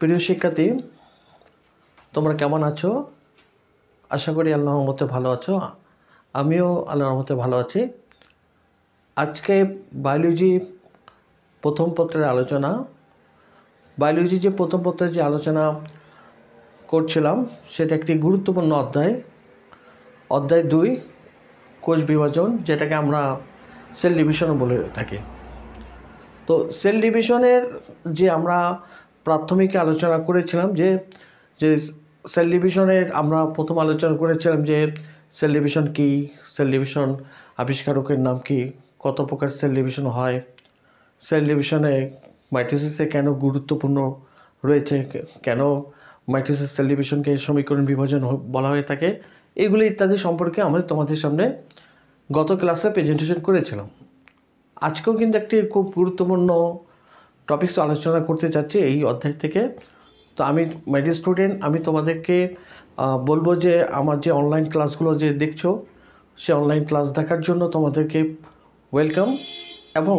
প্রিয় শিক্ষার্থী তোমরা কেমন আছো আশা করি আল্লাহর মতে ভালো আছো আমিও আল্লাহর মতে ভালো আছি আজকে বায়োলজি প্রথম পত্রের আলোচনা বায়োলজি যে প্রথম পত্রের যে আলোচনা করছিলাম সেটা একটি গুরুত্বপূর্ণ অধ্যায় অধ্যায় দুই কোষ বিভাজন যেটাকে আমরা সেল ডিভিশন বলে থাকি তো সেল ডিভিশনের যে আমরা প্রাথমিকে আলোচনা করেছিলাম যে যে সেল ডিভিশনের আমরা প্রথম আলোচনা করেছিলাম যে সেল ডিভিশন কী সেল ডিভিশন আবিষ্কারকের নাম কি কত প্রকার সেল ডিভিশন হয় সেল ডিভিশনে মাইটোসিসে কেন গুরুত্বপূর্ণ রয়েছে কেন মাইটোসিস সেল ডিভিশনকে সমীকরণ বিভাজন বলা হয়ে থাকে এগুলো ইত্যাদি সম্পর্কে আমরা তোমাদের সামনে গত ক্লাসে প্রেজেন্টেশন করেছিলাম আজকেও কিন্তু একটি খুব গুরুত্বপূর্ণ টপিক্স আলোচনা করতে চাচ্ছি এই অধ্যায় থেকে তো আমি মেডি স্টুডেন্ট আমি তোমাদেরকে বলবো যে আমার যে অনলাইন ক্লাসগুলো যে দেখছো সে অনলাইন ক্লাস দেখার জন্য তোমাদেরকে ওয়েলকাম এবং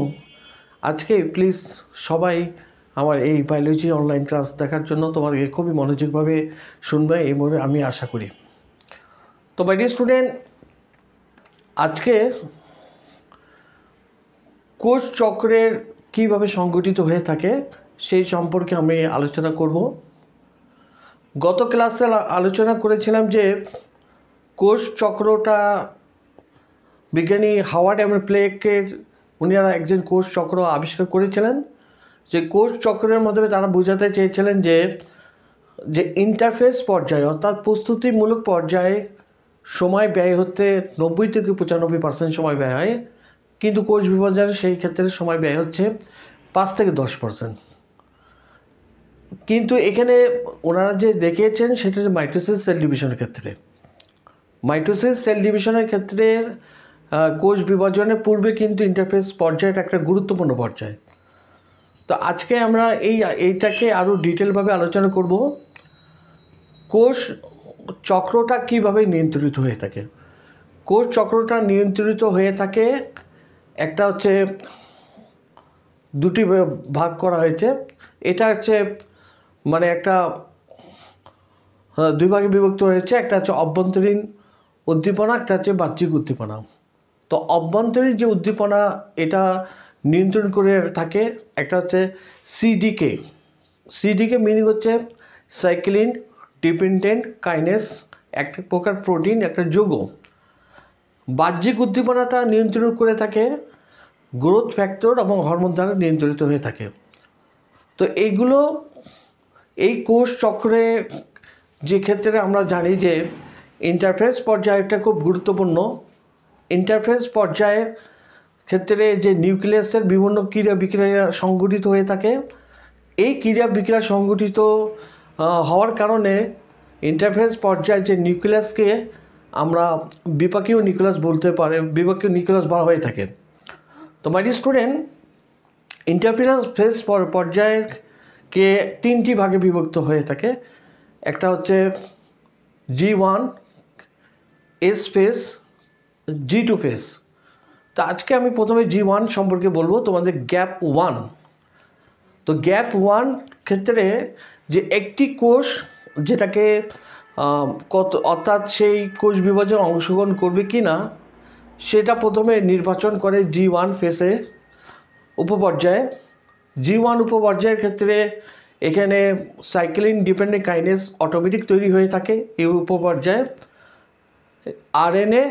আজকে প্লিজ সবাই আমার এই বায়োলজি অনলাইন ক্লাস দেখার জন্য তোমাকে খুবই মনোযোগভাবে শুনবে এই আমি আশা করি তো বাইডি স্টুডেন্ট আজকে কোষ চক্রের কিভাবে সংগঠিত হয়ে থাকে সেই সম্পর্কে আমি আলোচনা করব গত ক্লাসে আলোচনা করেছিলাম যে কোষ চক্রটা বিজ্ঞানী হাওয়ার্ড এম প্লেকের উনিরা একজন কোষ চক্র আবিষ্কার করেছিলেন যে কোষ চক্রের মাধ্যমে তারা বোঝাতে চেয়েছিলেন যে যে ইন্টারফেস পর্যায়ে অর্থাৎ প্রস্তুতিমূলক পর্যায়ে সময় ব্যয় হতে নব্বই থেকে পঁচানব্বই পার্সেন্ট সময় ব্যয় হয় কিন্তু কোষ বিভাজন সেই ক্ষেত্রে সময় ব্যয় হচ্ছে পাঁচ থেকে দশ পার্সেন্ট কিন্তু এখানে ওনারা যে দেখিয়েছেন সেটা মাইটোসিস সেল ডিভিশনের ক্ষেত্রে মাইটোসিস সেল ডিভিশনের ক্ষেত্রে কোষ বিভাজনের পূর্বে কিন্তু ইন্টারফেস পর্যায়টা একটা গুরুত্বপূর্ণ পর্যায় তো আজকে আমরা এই এইটাকে আরও ডিটেলভাবে আলোচনা করব কোষ চক্রটা কিভাবে নিয়ন্ত্রিত হয়ে থাকে কোষ চক্রটা নিয়ন্ত্রিত হয়ে থাকে একটা হচ্ছে দুটি ভাগ করা হয়েছে এটা হচ্ছে মানে একটা হ্যাঁ, দুই ভাগে বিভক্ত হয়েছে একটা হচ্ছে অভ্যন্তরীণ উদ্দীপনা একটা হচ্ছে বাহ্যিক উদ্দীপনা তো অভ্যন্তরীণ যে উদ্দীপনা এটা নিয়ন্ত্রণ করে থাকে একটা হচ্ছে সিডিকে সিডিকে মিনিং হচ্ছে সাইক্লিন ডিপেন্ডেন্ট কাইনেস এক প্রকার প্রোটিন একটা যৌগ বাহ্যিক উদ্দীপনাটা নিয়ন্ত্রণ করে থাকে গ্রোথ ফ্যাক্টর এবং হরমোন দ্বারা নিয়ন্ত্রিত হয়ে থাকে তো এইগুলো এই কোষ চক্রে যে ক্ষেত্রে আমরা জানি যে ইন্টারফেস পর্যায়টা খুব গুরুত্বপূর্ণ ইন্টারফেস পর্যায়ের ক্ষেত্রে যে নিউক্লিয়াসের বিভিন্ন ক্রিয়া বিক্রিয়া সংগঠিত হয়ে থাকে এই ক্রিয়া বিক্রিয়া সংগঠিত হওয়ার কারণে ইন্টারফেস পর্যায়ে যে নিউক্লিয়াসকে আমরা নিকোলাস বলতে পারে বিপাকীয় নিকোলাস বলা হয়ে থাকে তো মাইডি স্টুডেন্ট ইন্টারপ্রিনার ফেস পর্যায়ের তিনটি ভাগে বিভক্ত হয়ে থাকে একটা হচ্ছে G one S phase G two phase তো আজকে আমি প্রথমে জি ওয়ান সম্পর্কে বলবো তোমাদের গ্যাপ ওয়ান তো গ্যাপ ওয়ান ক্ষেত্রে যে একটি কোষ যেটাকে কত অর্থাৎ সেই কোষ বিভাজন অংশগ্রহণ করবে কি না সেটা প্রথমে নির্বাচন করে জি ওয়ান ফেসে উপপর্যায়ে জি ওয়ান উপপর্যায়ের ক্ষেত্রে এখানে সাইক্লিন ডিপেন্ডেন্ট কাইনেস অটোমেটিক তৈরি হয়ে থাকে এই উপপর্যায়ে আরএনএ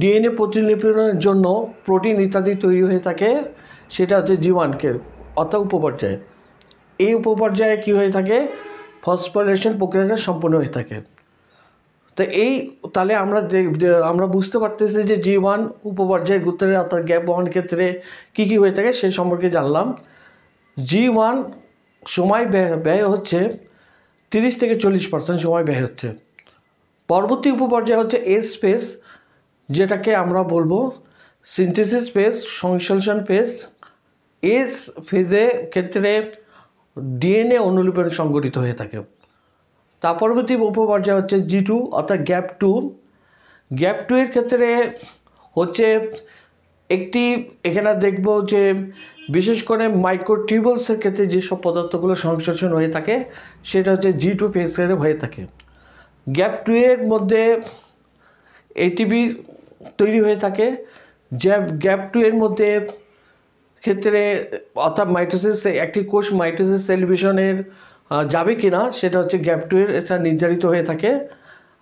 ডিএনএ প্রতিলিপনের জন্য প্রোটিন ইত্যাদি তৈরি হয়ে থাকে সেটা হচ্ছে জি ওয়ানকে অর্থাৎ উপপর্যায়ে এই উপপর্যায়ে কী হয়ে থাকে ফসফোরেশন প্রক্রিয়াটা সম্পূর্ণ হয়ে থাকে তো এই তাহলে আমরা আমরা বুঝতে পারতেছি যে জি ওয়ান উপপর্যায়ের গুরুত্বের অর্থাৎ গ্যাপ বহন ক্ষেত্রে কী কী হয়ে থাকে সে সম্পর্কে জানলাম জি ওয়ান সময় ব্যয় ব্যয় হচ্ছে তিরিশ থেকে চল্লিশ পার্সেন্ট সময় ব্যয় হচ্ছে পরবর্তী উপপর্যায় হচ্ছে এস স্পেস যেটাকে আমরা বলবো সিনথেসিস ফেস সংশ্লেষণ ফেস এস ফেজে ক্ষেত্রে ডিএনএ অনুলিপন সংগঠিত হয়ে থাকে তা পরবর্তী উপপর্যায় হচ্ছে জি টু অর্থাৎ গ্যাপ টু গ্যাপ টু এর ক্ষেত্রে হচ্ছে একটি এখানে দেখব যে বিশেষ করে মাইক্রোটিউবলসের ক্ষেত্রে যেসব পদার্থগুলো সংশ্লেষণ হয়ে থাকে সেটা হচ্ছে জি টু ফেসের হয়ে থাকে গ্যাপ টু এর মধ্যে এটিভি তৈরি হয়ে থাকে যে গ্যাপ টু এর মধ্যে ক্ষেত্রে অর্থাৎ মাইটোসিস একটি কোষ মাইটোসিস সেলিভিশনের যাবে কি না সেটা হচ্ছে গ্যাপ টুয়ের এটা নির্ধারিত হয়ে থাকে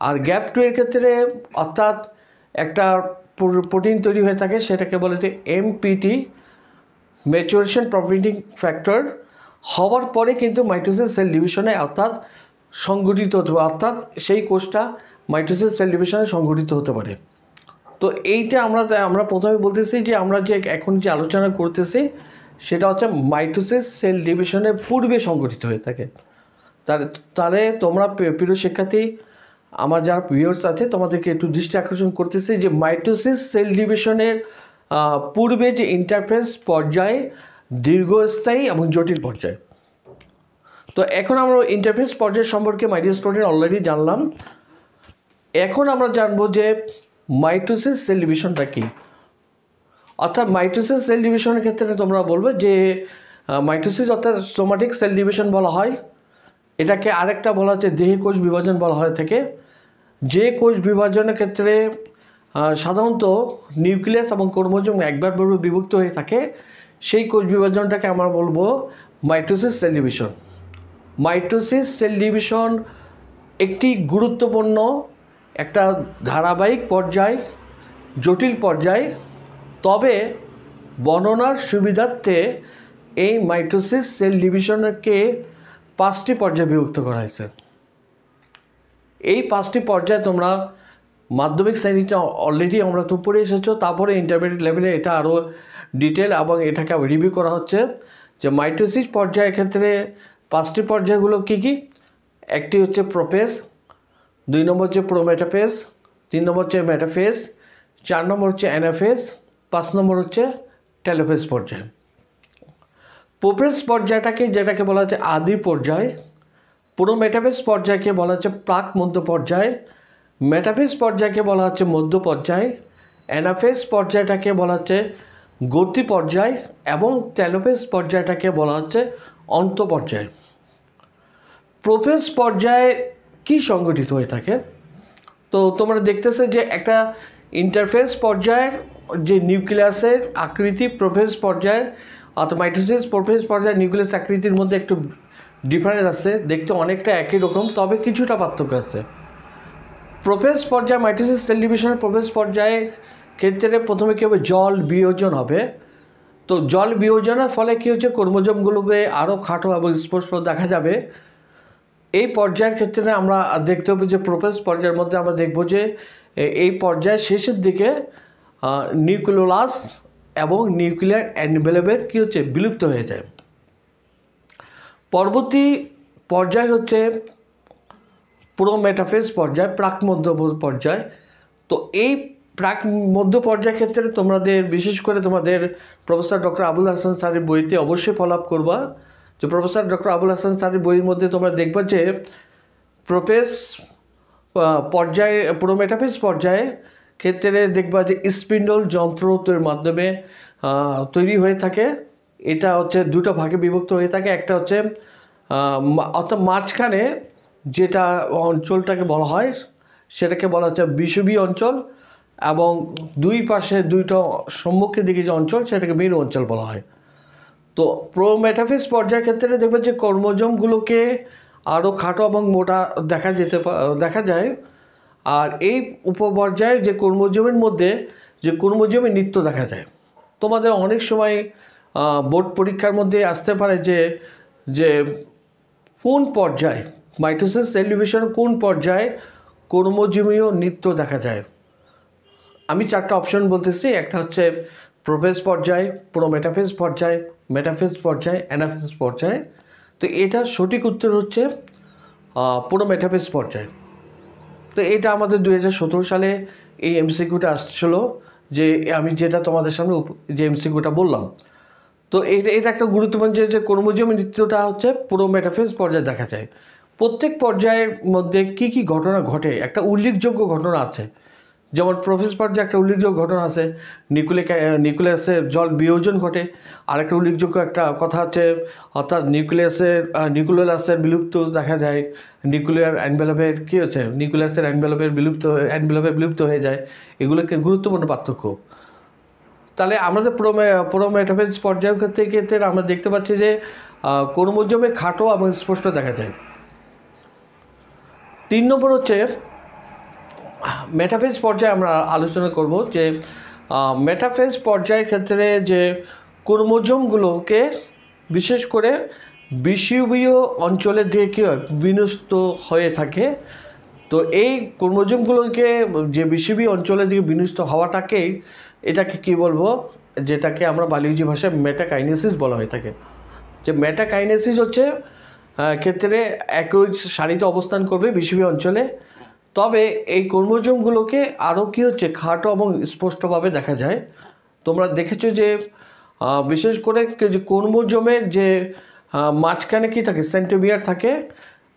আর গ্যাপ টুয়ের ক্ষেত্রে অর্থাৎ একটা প্রোটিন তৈরি হয়ে থাকে সেটাকে বলে যে এমপিটি ম্যাচুরেশন প্রভিটিং ফ্যাক্টর হওয়ার পরে কিন্তু মাইটোসিস সেল ডিভিশনে অর্থাৎ সংগঠিত হতে অর্থাৎ সেই কোষটা মাইটোসিস সেল ডিভিশনে সংগঠিত হতে পারে তো এইটা আমরা আমরা প্রথমে বলতেছি যে আমরা যে এখন যে আলোচনা করতেছি সেটা হচ্ছে মাইটোসিস সেল ডিভিশনের পূর্বে সংগঠিত হয়ে থাকে তাহলে তাহলে তোমরা প্রিয় শিক্ষার্থী আমার যারা ভিউয়ার্স আছে তোমাদেরকে একটু দৃষ্টি আকর্ষণ করতেছি যে মাইটোসিস সেল ডিভিশনের পূর্বে যে ইন্টারফেস পর্যায়ে দীর্ঘস্থায়ী এবং জটিল পর্যায় তো এখন আমরা ইন্টারফেস পর্যায় সম্পর্কে মাইডিয়া স্টুডেন্ট অলরেডি জানলাম এখন আমরা জানবো যে মাইটোসিস সেল ডিভিশনটা কী অর্থাৎ মাইটোসিস সেল ডিভিশনের ক্ষেত্রে তোমরা বলবে যে মাইটোসিস অর্থাৎ সোমাটিক সেল ডিভিশন বলা হয় এটাকে আরেকটা বলা হচ্ছে দেহে কোষ বিভাজন বলা হয় থেকে যে কোষ বিভাজনের ক্ষেত্রে সাধারণত নিউক্লিয়াস এবং কর্মজম একবার বলবো বিভক্ত হয়ে থাকে সেই কোষ বিভাজনটাকে আমরা বলবো mitosis cell division mitosis cell division একটি গুরুত্বপূর্ণ একটা ধারাবাহিক পর্যায় জটিল পর্যায় তবে বর্ণনার সুবিধার্থে এই মাইটোসিস সেল ডিভিশনকে পাঁচটি পর্যায়ে বিভক্ত করা হয়েছে এই পাঁচটি পর্যায়ে তোমরা মাধ্যমিক শ্রেণীটা অলরেডি আমরা তো পড়ে এসেছো তারপরে ইন্টারমিডিয়েট লেভেলে এটা আরও ডিটেল এবং এটাকে রিভিউ করা হচ্ছে যে মাইটোসিস পর্যায়ের ক্ষেত্রে পাঁচটি পর্যায়গুলো কী কী একটি হচ্ছে প্রপেস দুই নম্বর হচ্ছে প্রো মেটাফেস তিন নম্বর হচ্ছে মেটাফেস চার নম্বর হচ্ছে অ্যানাফেস পাঁচ নম্বর হচ্ছে টেলোফেস পর্যায় প্রোফেস পর্যায়টাকে যেটাকে বলা হচ্ছে আদি পর্যায় পুরো মেটাফেস পর্যায়কে বলা হচ্ছে প্রাক মধ্য পর্যায় মেটাফেস পর্যায়কে বলা হচ্ছে মধ্য পর্যায় অ্যানাফেস পর্যায়টাকে বলা হচ্ছে গতি পর্যায় এবং টেলোফেস পর্যায়টাকে বলা হচ্ছে অন্ত পর্যায় প্রোফেস পর্যায়ে কি সংগঠিত হয়ে থাকে তো তোমরা দেখতেছে যে একটা ইন্টারফেস পর্যায়ের যে নিউক্লিয়াসের আকৃতি প্রোফেস পর্যায়ের অর্থাৎ মাইটোসিস প্রোফেস পর্যায়ে নিউক্লিয়াস আকৃতির মধ্যে একটু ডিফারেন্স আছে দেখতে অনেকটা একই রকম তবে কিছুটা পার্থক্য আছে প্রোফেস পর্যায়ে মাইটোসিস সেল ডিভিশনের প্রোফেস পর্যায়ে ক্ষেত্রে প্রথমে কী হবে জল বিয়োজন হবে তো জল বিয়োজনের ফলে কী হচ্ছে কর্মজমগুলোকে আরও খাটো এবং স্পষ্ট দেখা যাবে এই পর্যায়ের ক্ষেত্রে আমরা দেখতে হবে যে প্রোপেস পর্যায়ের মধ্যে আমরা দেখব যে এই পর্যায়ের শেষের দিকে নিউক্লোলাস এবং নিউক্লিয়ার অ্যানভেলপের কী হচ্ছে বিলুপ্ত হয়ে যায় পরবর্তী পর্যায় হচ্ছে মেটাফেস পর্যায় প্রাক মধ্য পর্যায় তো এই প্রাক মধ্য পর্যায়ের ক্ষেত্রে তোমাদের বিশেষ করে তোমাদের প্রফেসর ডক্টর আবুল হাসান স্যারের বইতে অবশ্যই আপ করবা তো প্রফেসর ডক্টর আবুল হাসান স্যারের বইয়ের মধ্যে তোমরা দেখবে যে প্রোপেস পর্যায়ে পুরো মেটাফেস পর্যায়ে ক্ষেত্রে দেখবা যে স্পিন্ডল যন্ত্রের মাধ্যমে তৈরি হয়ে থাকে এটা হচ্ছে দুটো ভাগে বিভক্ত হয়ে থাকে একটা হচ্ছে অর্থাৎ মাঝখানে যেটা অঞ্চলটাকে বলা হয় সেটাকে বলা হচ্ছে বিষুবী অঞ্চল এবং দুই পাশে দুইটা সম্মুখের দিকে যে অঞ্চল সেটাকে মেরু অঞ্চল বলা হয় তো প্রো মেটাফিস পর্যায়ের ক্ষেত্রে দেখবেন যে কর্মজমগুলোকে আরও খাটো এবং মোটা দেখা যেতে দেখা যায় আর এই উপপর্যায়ে যে কর্মজমের মধ্যে যে কর্মজমে নৃত্য দেখা যায় তোমাদের অনেক সময় বোর্ড পরীক্ষার মধ্যে আসতে পারে যে যে কোন পর্যায় মাইটোসিস সেলিব্রেশন কোন পর্যায়ে কর্মজমীয় নৃত্য দেখা যায় আমি চারটা অপশন বলতেছি একটা হচ্ছে প্রোফেস পর্যায় প্রোমেটাফেস পর্যায় মেটাফেজ পর্যায় অ্যানাফেজ পর্যায় তো এটার সঠিক উত্তর হচ্ছে পুরো মেটাফেজ পর্যায় তো এটা আমাদের দু সালে এই এমসিকিউটা আসছিল যে আমি যেটা তোমাদের সামনে যে এমসিকিউটা বললাম তো এটা এটা একটা গুরুত্বপূর্ণ যে কর্মজীব নৃত্যটা হচ্ছে পুরো মেটাফেজ পর্যায়ে দেখা যায় প্রত্যেক পর্যায়ের মধ্যে কি কি ঘটনা ঘটে একটা উল্লেখযোগ্য ঘটনা আছে যেমন প্রফেস পর্যায়ে একটা উল্লেখযোগ্য ঘটনা আছে নিকুলে নিউক্লিয়াসের জল বিয়োজন ঘটে আর একটা উল্লেখযোগ্য একটা কথা আছে অর্থাৎ নিউক্লিয়াসের নিউক্লিয়াসের বিলুপ্ত দেখা যায় নিউক্লিয়ার অ্যানভেলপের কী হচ্ছে নিউক্লিয়াসের অ্যানভেলপের বিলুপ্ত অ্যানভেলপে বিলুপ্ত হয়ে যায় এগুলোকে গুরুত্বপূর্ণ পার্থক্য তাহলে আমাদের প্রোমে প্রোমেটোফেজ পর্যায় ক্ষেত্রে আমরা দেখতে পাচ্ছি যে কর্মজমে খাটো এবং স্পষ্ট দেখা যায় তিন নম্বর হচ্ছে মেটাফেজ পর্যায়ে আমরা আলোচনা করব যে মেটাফেজ পর্যায়ের ক্ষেত্রে যে ক্রোমোজোমগুলোকে বিশেষ করে বিষুবীয় অঞ্চলের দিকে কী হয় বিনস্ত হয়ে থাকে তো এই কর্মজমগুলোকে যে বিষুবীয় অঞ্চলের দিকে বিনষ্ট হওয়াটাকেই এটাকে কি বলবো যেটাকে আমরা বালিজি ভাষায় মেটাকাইনেসিস বলা হয়ে থাকে যে মেটাকাইনেসিস হচ্ছে ক্ষেত্রে একই সারিতে অবস্থান করবে বিষুবীয় অঞ্চলে তবে এই কর্মজমগুলোকে আরও কী হচ্ছে খাটো এবং স্পষ্টভাবে দেখা যায় তোমরা দেখেছো যে বিশেষ করে যে কর্মজমের যে মাঝখানে কি থাকে সেন্টিমিয়ার থাকে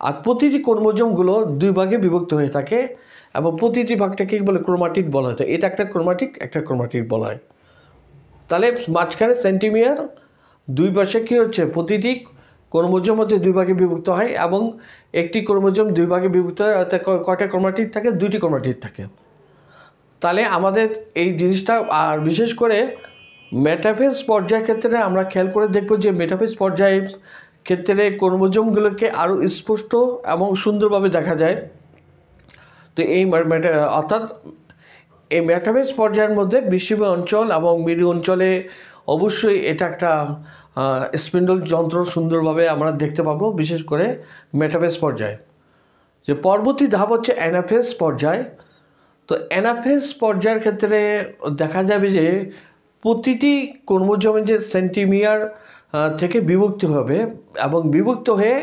আর প্রতিটি কর্মজমগুলো দুই ভাগে বিভক্ত হয়ে থাকে এবং প্রতিটি ভাগটাকে বলে ক্রোমাটিক বলা হয় এটা একটা ক্রোমাটিক একটা ক্রোমাটিক বলা হয় তাহলে মাঝখানে সেন্টিমিয়ার দুই পাশে কী হচ্ছে প্রতিটি কর্মজম হচ্ছে দুই ভাগে বিভক্ত হয় এবং একটি কর্মজম দুই ভাগে বিভক্ত হয় অর্থাৎ কয়টা কর্মাটির থাকে দুইটি কর্মাটির থাকে তাহলে আমাদের এই জিনিসটা আর বিশেষ করে মেটাফেজ পর্যায়ের ক্ষেত্রে আমরা খেয়াল করে দেখব যে মেটাফেজ পর্যায়ের ক্ষেত্রে কর্মজমগুলোকে আরও স্পষ্ট এবং সুন্দরভাবে দেখা যায় তো এই অর্থাৎ এই মেটাফেজ পর্যায়ের মধ্যে বিশ্বময় অঞ্চল এবং মেরু অঞ্চলে অবশ্যই এটা একটা স্পিন্ডল যন্ত্র সুন্দরভাবে আমরা দেখতে পাবো বিশেষ করে মেটাফেস পর্যায়ে যে পরবর্তী ধাপ হচ্ছে অ্যানাফেস পর্যায় তো অ্যানাফেস পর্যায়ের ক্ষেত্রে দেখা যাবে যে প্রতিটি কর্মজমে যে সেন্টিমিয়ার থেকে বিভক্ত হবে এবং বিভক্ত হয়ে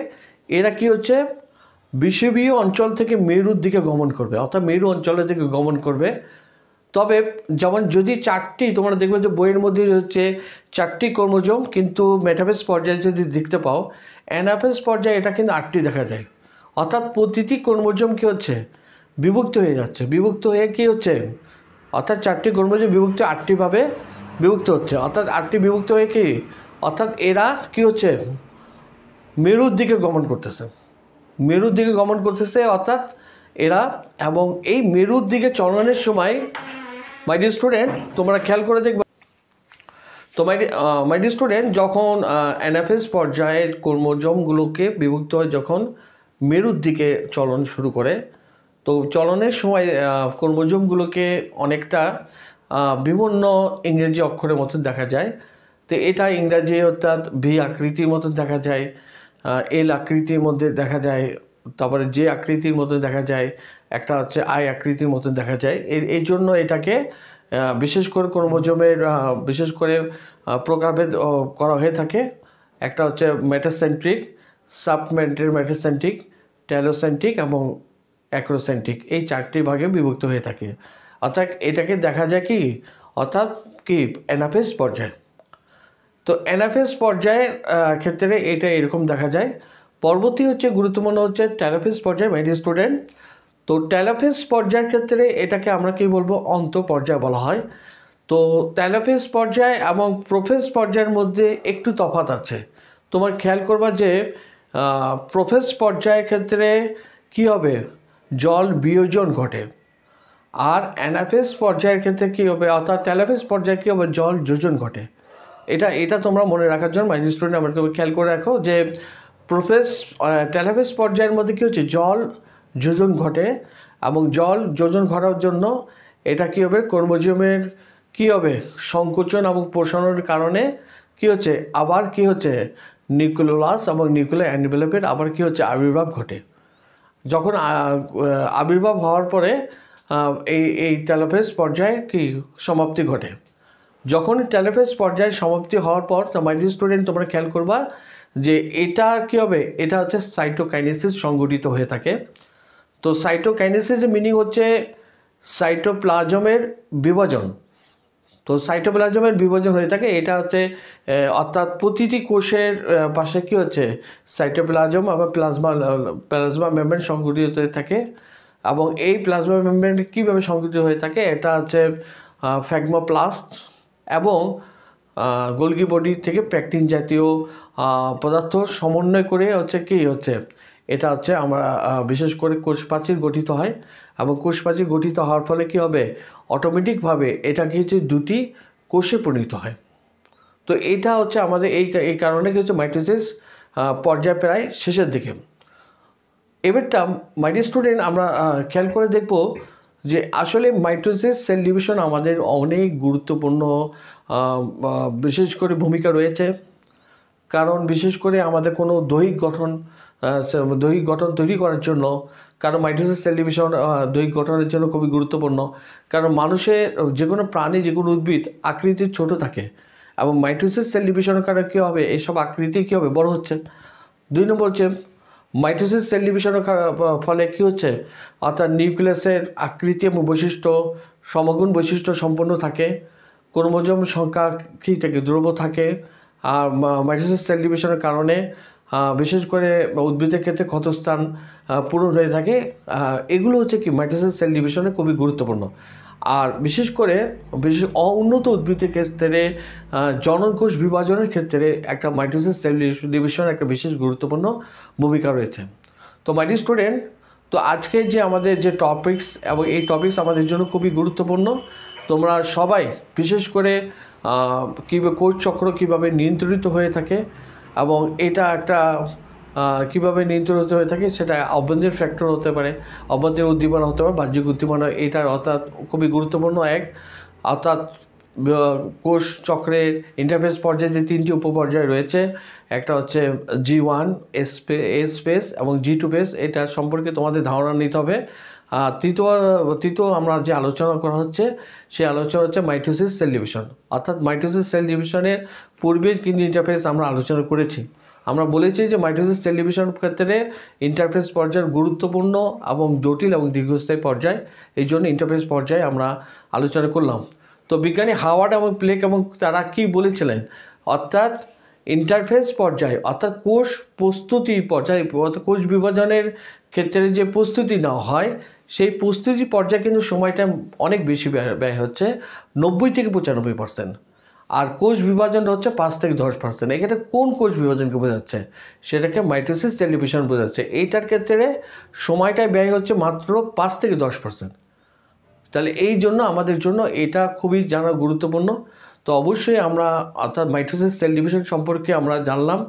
এরা কি হচ্ছে বিষুবীয় অঞ্চল থেকে মেরুর দিকে গমন করবে অর্থাৎ মেরু অঞ্চলের দিকে গমন করবে তবে যেমন যদি চারটি তোমরা দেখবে যে বইয়ের মধ্যে হচ্ছে চারটি কর্মযোগ কিন্তু মেটাফেস পর্যায়ে যদি দেখতে পাও অ্যানাফেস পর্যায়ে এটা কিন্তু আটটি দেখা যায় অর্থাৎ প্রতিটি কর্মজম কী হচ্ছে বিভক্ত হয়ে যাচ্ছে বিভক্ত হয়ে কী হচ্ছে অর্থাৎ চারটি কর্মযোগ বিভক্ত আটটিভাবে বিভক্ত হচ্ছে অর্থাৎ আটটি বিভক্ত হয়ে কি অর্থাৎ এরা কি হচ্ছে মেরুর দিকে গমন করতেছে মেরুর দিকে গমন করতেছে অর্থাৎ এরা এবং এই মেরুর দিকে চলনের সময় মাই ডি স্টুডেন্ট তোমরা খেয়াল করে দেখবে তো মাই মাই ডি স্টুডেন্ট যখন এনএফএস পর্যায়ের কর্মজমগুলোকে বিভক্ত হয় যখন মেরুর দিকে চলন শুরু করে তো চলনের সময় কর্মজমগুলোকে অনেকটা বিভিন্ন ইংরেজি অক্ষরের মতো দেখা যায় তো এটা ইংরাজি অর্থাৎ ভি আকৃতির মতো দেখা যায় এল আকৃতির মধ্যে দেখা যায় তারপরে যে আকৃতির মধ্যে দেখা যায় একটা হচ্ছে আয় আকৃতির মতন দেখা যায় এর এই জন্য এটাকে বিশেষ করে ক্রোমোজোমের বিশেষ করে প্রকারভেদ করা হয়ে থাকে একটা হচ্ছে ম্যাটাসেন্ট্রিক সাবমেন্টের ম্যাটাসেন্ট্রিক ট্যালোসেন্ট্রিক এবং অ্যাক্রোসেন্ট্রিক এই চারটি ভাগে বিভক্ত হয়ে থাকে অর্থাৎ এটাকে দেখা যায় কি অর্থাৎ কি অ্যানাফেস পর্যায় তো অ্যানাফেস পর্যায়ের ক্ষেত্রে এটা এরকম দেখা যায় পরবর্তী হচ্ছে গুরুত্বপূর্ণ হচ্ছে ট্যালোফেস পর্যায়ে মেডি স্টুডেন্ট তো ট্যালাফেস পর্যায়ের ক্ষেত্রে এটাকে আমরা কি বলবো অন্ত পর্যায় বলা হয় তো ট্যালাফেস পর্যায় এবং প্রফেস পর্যায়ের মধ্যে একটু তফাত আছে তোমার খেয়াল করবা যে প্রোফেস পর্যায়ের ক্ষেত্রে কি হবে জল বিয়োজন ঘটে আর অ্যানাফেস পর্যায়ের ক্ষেত্রে কী হবে অর্থাৎ ট্যালাফেস পর্যায়ে কী হবে জল যোজন ঘটে এটা এটা তোমরা মনে রাখার জন্য মাইন স্টুডেন্ট আমাদের খেয়াল করে রাখো যে প্রোফেস ট্যালাফেস পর্যায়ের মধ্যে কী হচ্ছে জল যোজন ঘটে এবং জল যোজন ঘটার জন্য এটা কী হবে কর্মজিয়মের কী হবে সংকোচন এবং পোষণের কারণে কী হচ্ছে আবার কী হচ্ছে নিউক্লোলাস এবং নিউক্লিয়ার অ্যানভেলপের আবার কী হচ্ছে আবির্ভাব ঘটে যখন আবির্ভাব হওয়ার পরে এই এই ট্যালোফেস পর্যায়ে কি সমাপ্তি ঘটে যখন ট্যালোফেস পর্যায়ে সমাপ্তি হওয়ার পর তোমার স্টুডেন্ট তোমরা খেয়াল করবা যে এটা কী হবে এটা হচ্ছে সাইটোকাইনেসিস সংগঠিত হয়ে থাকে তো সাইটোকাইনেসিস মিনিং হচ্ছে সাইটোপ্লাজমের বিভাজন তো সাইটোপ্লাজমের বিভাজন হয়ে থাকে এটা হচ্ছে অর্থাৎ প্রতিটি কোষের পাশে কী হচ্ছে সাইটোপ্লাজম আবার প্লাজমা প্লাজমা মেমব্রেন সংগঠিত হয়ে থাকে এবং এই প্লাজমা মেমব্রেন কীভাবে সংগঠিত হয়ে থাকে এটা হচ্ছে ফ্যাগমোপ্লাস্ট এবং গোলগি বডি থেকে প্যাকটিন জাতীয় পদার্থ সমন্বয় করে হচ্ছে কী হচ্ছে এটা হচ্ছে আমরা বিশেষ করে কোষপ্রাচীর গঠিত হয় এবং কোষপ্রাচীর গঠিত হওয়ার ফলে কী হবে অটোমেটিকভাবে এটা কি হচ্ছে দুটি কোষে পরিণত হয় তো এটা হচ্ছে আমাদের এই এই কারণে কি হচ্ছে মাইটোসিস পর্যায় প্রায় শেষের দিকে এবারটা মাইডি স্টুডেন্ট আমরা খেয়াল করে দেখব যে আসলে মাইটোসিস সেল ডিভিশন আমাদের অনেক গুরুত্বপূর্ণ বিশেষ করে ভূমিকা রয়েছে কারণ বিশেষ করে আমাদের কোনো দৈহিক গঠন দৈহিক গঠন তৈরি করার জন্য কারণ মাইটোসিস সেল ডিভিশন দৈহিক গঠনের জন্য খুবই গুরুত্বপূর্ণ কারণ মানুষের যে কোনো প্রাণী যে কোনো উদ্ভিদ আকৃতির ছোট থাকে এবং মাইটোসিস সেল ডিভিশনের কারণে কী হবে এইসব আকৃতি কী হবে বড় হচ্ছে দুই নম্বর হচ্ছে মাইটোসিস সেল ডিভিশনের ফলে কী হচ্ছে অর্থাৎ নিউক্লিয়াসের আকৃতি এবং বৈশিষ্ট্য সমগুণ বৈশিষ্ট্য সম্পন্ন থাকে ক্রোমোজোম সংখ্যা কী থাকে দ্রব্য থাকে আর মাইটোসিস সেল ডিভিশনের কারণে বিশেষ করে উদ্ভিদের ক্ষেত্রে ক্ষতস্থান পূরণ হয়ে থাকে এগুলো হচ্ছে কি মাইটোসিস সেল ডিভিশনে খুবই গুরুত্বপূর্ণ আর বিশেষ করে বিশেষ অউন্নত উদ্ভিদের ক্ষেত্রে জননকোষ বিভাজনের ক্ষেত্রে একটা মাইটোসিস সেল ডিভিশন একটা বিশেষ গুরুত্বপূর্ণ ভূমিকা রয়েছে তো মাইটি স্টুডেন্ট তো আজকে যে আমাদের যে টপিক্স এবং এই টপিক্স আমাদের জন্য খুবই গুরুত্বপূর্ণ তোমরা সবাই বিশেষ করে কী কোষ চক্র কীভাবে নিয়ন্ত্রিত হয়ে থাকে এবং এটা একটা কীভাবে নিয়ন্ত্রিত হয়ে থাকে সেটা অভ্যন্তরীণ ফ্যাক্টর হতে পারে অভ্যন্তরীণ উদ্দীপনা হতে পারে বাহ্যিক উদ্দীপনা এটার অর্থাৎ খুবই গুরুত্বপূর্ণ এক অর্থাৎ কোষ চক্রের ইন্টারফেস পর্যায়ে যে তিনটি উপপর্যায় রয়েছে একটা হচ্ছে G one S S space এবং জি টু এটা সম্পর্কে তোমাদের ধারণা নিতে হবে আর তৃতীয় তৃতীয় আমরা যে আলোচনা করা হচ্ছে সেই আলোচনা হচ্ছে মাইটোসিস সেল ডিভিশন অর্থাৎ মাইটোসিস সেল ডিভিশনের পূর্বের কিন্তু ইন্টারফেস আমরা আলোচনা করেছি আমরা বলেছি যে মাইটোসিস সেল ডিভিশন ক্ষেত্রে ইন্টারফেস পর্যায়ের গুরুত্বপূর্ণ এবং জটিল এবং দীর্ঘস্থায়ী পর্যায় এই জন্য ইন্টারফেস পর্যায়ে আমরা আলোচনা করলাম তো বিজ্ঞানী হাওয়ার্ড এবং প্লেক এবং তারা কি বলেছিলেন অর্থাৎ ইন্টারফেস পর্যায়ে অর্থাৎ কোষ প্রস্তুতি পর্যায়ে অর্থাৎ কোষ বিভাজনের ক্ষেত্রে যে প্রস্তুতি নেওয়া হয় সেই প্রস্তুতি পর্যায়ে কিন্তু সময়টা অনেক বেশি ব্যয় হচ্ছে নব্বই থেকে পঁচানব্বই পার্সেন্ট আর কোষ বিভাজনটা হচ্ছে পাঁচ থেকে দশ পার্সেন্ট এক্ষেত্রে কোন কোষ বিভাজনকে বোঝাচ্ছে সেটাকে মাইক্রোসিস টেলিভিশন বোঝাচ্ছে এইটার ক্ষেত্রে সময়টাই ব্যয় হচ্ছে মাত্র পাঁচ থেকে দশ পার্সেন্ট তাহলে এই জন্য আমাদের জন্য এটা খুবই জানা গুরুত্বপূর্ণ তো অবশ্যই আমরা অর্থাৎ মাইট্রোসিস সেল ডিভিশন সম্পর্কে আমরা জানলাম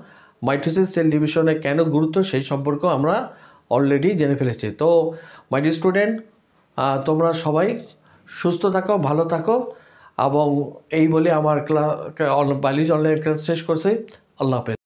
মাইট্রোসিস সেল ডিভিশনে কেন গুরুত্ব সেই সম্পর্কেও আমরা অলরেডি জেনে ফেলেছি তো মাইডি স্টুডেন্ট তোমরা সবাই সুস্থ থাকো ভালো থাকো এবং এই বলে আমার ক্লাস বালিজ অনলাইন ক্লাস শেষ করছে আল্লাহ হাফেজ